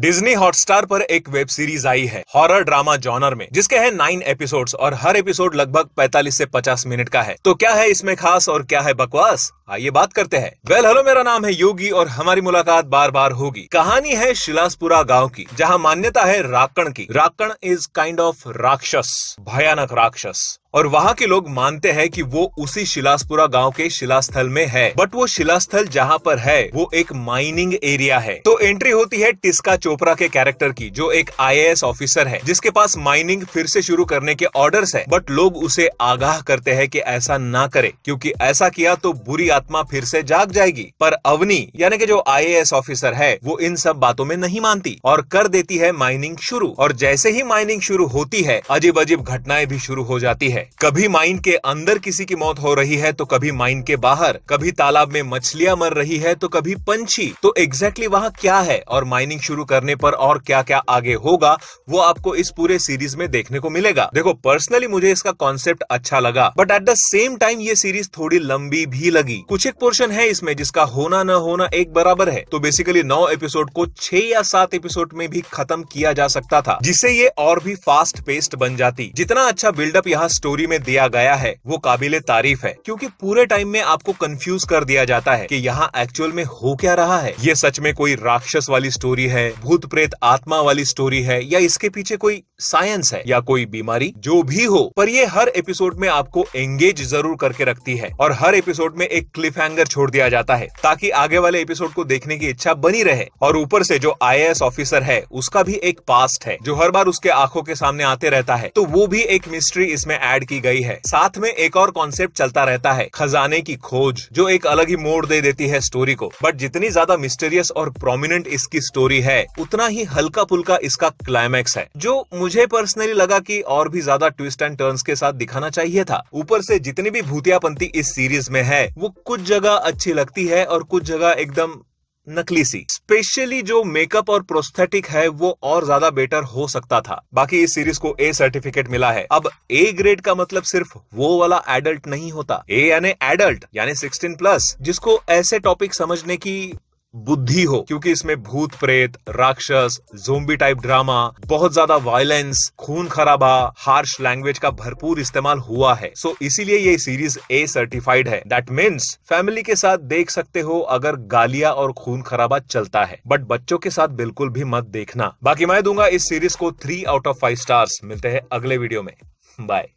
Disney Hotstar पर एक web series आई है हॉरर ड्रामा जॉनर में जिसके हैं नाइन एपिसोड्स और हर एपिसोड लगभग 45 से 50 मिनट का है तो क्या है इसमें खास और क्या है बकवास आइए बात करते हैं वेल हेलो मेरा नाम है योगी और हमारी मुलाकात बार बार होगी कहानी है शिलासपुरा गांव की जहां मान्यता है राकण की राकण इज काइंड ऑफ राक्षस भयानक राक्षस और वहाँ के लोग मानते हैं कि वो उसी शिलासपुरा गांव के शिलास्थल में है बट वो शिलास्थल जहाँ पर है वो एक माइनिंग एरिया है तो एंट्री होती है टिस्का चोपड़ा के कैरेक्टर की जो एक आई ऑफिसर है जिसके पास माइनिंग फिर से शुरू करने के ऑर्डर है बट लोग उसे आगाह करते हैं की ऐसा ना करे क्यूँकी ऐसा किया तो बुरी आत्मा फिर से जाग जाएगी पर अवनी यानी कि जो आई ऑफिसर है वो इन सब बातों में नहीं मानती और कर देती है माइनिंग शुरू और जैसे ही माइनिंग शुरू होती है अजीब अजीब घटनाएं भी शुरू हो जाती है कभी माइन के अंदर किसी की मौत हो रही है तो कभी माइन के बाहर कभी तालाब में मछलियां मर रही है तो कभी पंछी तो एग्जैक्टली वहाँ क्या है और माइनिंग शुरू कर करने पर और क्या क्या आगे होगा वो आपको इस पूरे सीरीज में देखने को मिलेगा देखो पर्सनली मुझे इसका कॉन्सेप्ट अच्छा लगा but at the same time ये सीरीज थोड़ी लंबी भी लगी कुछ एक पोर्शन है इसमें जिसका होना न होना एक बराबर है तो बेसिकली नौ एपिसोड को छह या सात एपिसोड में भी खत्म किया जा सकता था जिससे ये और भी फास्ट पेस्ट बन जाती जितना अच्छा बिल्डअप यहाँ स्टोरी में दिया गया है वो काबिल तारीफ है क्योंकि पूरे टाइम में आपको कंफ्यूज कर दिया जाता है कि यहाँ एक्चुअल में हो क्या रहा है ये सच में कोई राक्षस वाली स्टोरी है भूत प्रेत आत्मा वाली स्टोरी है या इसके पीछे कोई साइंस है या कोई बीमारी जो भी हो पर ये हर एपिसोड में आपको एंगेज जरूर करके रखती है और हर एपिसोड में एक क्लिफ छोड़ दिया जाता है ताकि आगे वाले एपिसोड को देखने की इच्छा बनी रहे और ऊपर से जो आई ऑफिसर है उसका भी एक पास्ट है जो हर बार उसके आंखों के सामने आते रहता है तो वो भी एक मिस्ट्री इसमें एड की गई है साथ में एक और कॉन्सेप्ट चलता रहता है खजाने की खोज जो एक अलग ही मोड़ दे देती है स्टोरी को बट जितनी ज्यादा मिस्टीरियस और प्रोमिनेंट इसकी स्टोरी है उतना ही हल्का पुल्का इसका क्लाइमैक्स है जो मुझे पर्सनली लगा कि और भी ज्यादा ट्विस्ट एंड टर्न्स के साथ दिखाना चाहिए था ऊपर से जितनी भी भूतियापंती इस सीरीज में है वो कुछ जगह अच्छी लगती है और कुछ जगह एकदम नकली सी स्पेशली जो मेकअप और प्रोस्थेटिक है वो और ज्यादा बेटर हो सकता था बाकी इस सीरीज को ए सर्टिफिकेट मिला है अब ए ग्रेड का मतलब सिर्फ वो वाला एडल्ट नहीं होता ए यानी एडल्ट यानी 16 प्लस जिसको ऐसे टॉपिक समझने की बुद्धि हो क्योंकि इसमें भूत प्रेत राक्षस जोम्बी टाइप ड्रामा बहुत ज्यादा वायलेंस खून खराबा हार्श लैंग्वेज का भरपूर इस्तेमाल हुआ है सो so, इसीलिए ये सीरीज ए सर्टिफाइड है दैट मीन्स फैमिली के साथ देख सकते हो अगर गालिया और खून खराबा चलता है बट बच्चों के साथ बिल्कुल भी मत देखना बाकी मैं दूंगा इस सीरीज को three out of five stars मिलते हैं अगले वीडियो में बाय